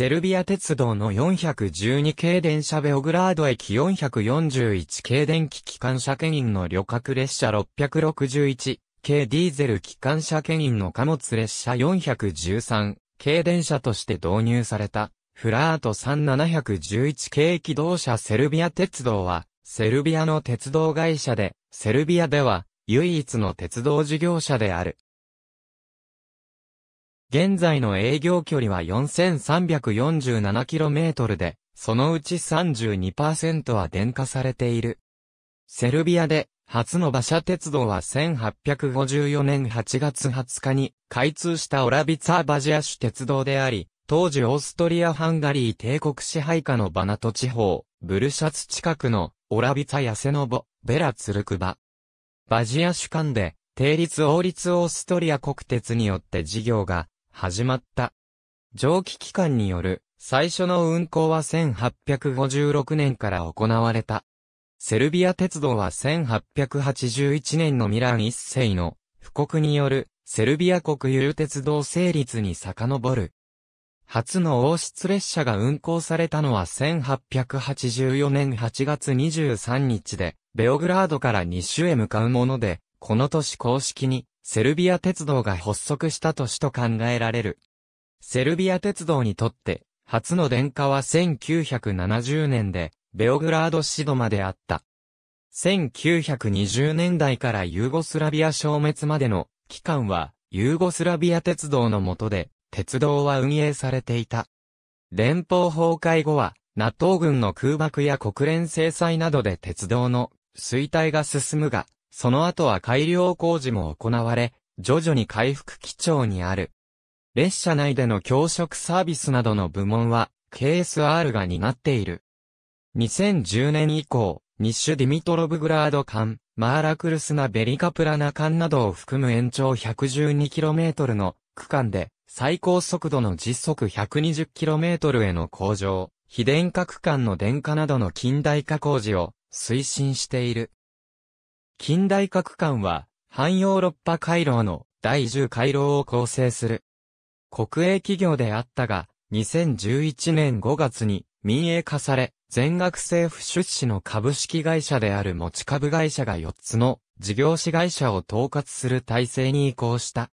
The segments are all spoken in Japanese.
セルビア鉄道の412系電車ベオグラード駅441系電気機関車牽引の旅客列車661系ディーゼル機関車牽引の貨物列車413系電車として導入されたフラート3711系機動車セルビア鉄道はセルビアの鉄道会社でセルビアでは唯一の鉄道事業者である。現在の営業距離は 4347km で、そのうち32%は電化されている。セルビアで初の馬車鉄道は1854年8月20日に開通したオラビツァバジアシュ鉄道であり、当時オーストリア・ハンガリー帝国支配下のバナト地方、ブルシャツ近くのオラビツァ・ヤセノボ、ベラ・ツルクバ。バジアシュ間で、定立王立オーストリア国鉄によって事業が始まった。蒸気機関による最初の運行は1856年から行われた。セルビア鉄道は1881年のミラン一世の布告によるセルビア国有鉄道成立に遡る。初の王室列車が運行されたのは1884年8月23日で、ベオグラードから西へ向かうもので、この年公式にセルビア鉄道が発足した年と考えられる。セルビア鉄道にとって、初の電化は1970年で、ベオグラードシドまであった。1920年代からユーゴスラビア消滅までの期間は、ユーゴスラビア鉄道の下で、鉄道は運営されていた。連邦崩壊後は、ナト t 軍の空爆や国連制裁などで鉄道の衰退が進むが、その後は改良工事も行われ、徐々に回復基調にある。列車内での教職サービスなどの部門は、KSR が担っている。2010年以降、日ッシュ・ディミトロブグラード艦、マーラクルスナ・ベリカプラナ艦などを含む延長 112km の区間で、最高速度の時速 120km への向上、非電化区間の電化などの近代化工事を推進している。近代各館間は、汎ヨーロッパ回廊の第10回廊を構成する。国営企業であったが、2011年5月に民営化され、全額政府出資の株式会社である持ち株会社が4つの事業子会社を統括する体制に移行した。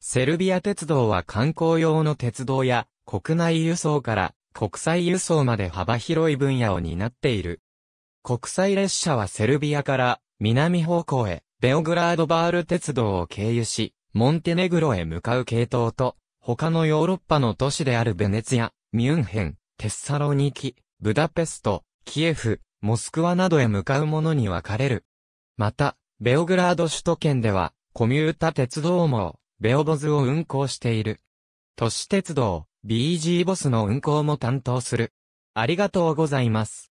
セルビア鉄道は観光用の鉄道や国内輸送から国際輸送まで幅広い分野を担っている。国際列車はセルビアから南方向へ、ベオグラードバール鉄道を経由し、モンテネグロへ向かう系統と、他のヨーロッパの都市であるベネツィア、ミュンヘン、テッサロニキ、ブダペスト、キエフ、モスクワなどへ向かうものに分かれる。また、ベオグラード首都圏では、コミュータ鉄道網、ベオボズを運行している。都市鉄道、BG ボスの運行も担当する。ありがとうございます。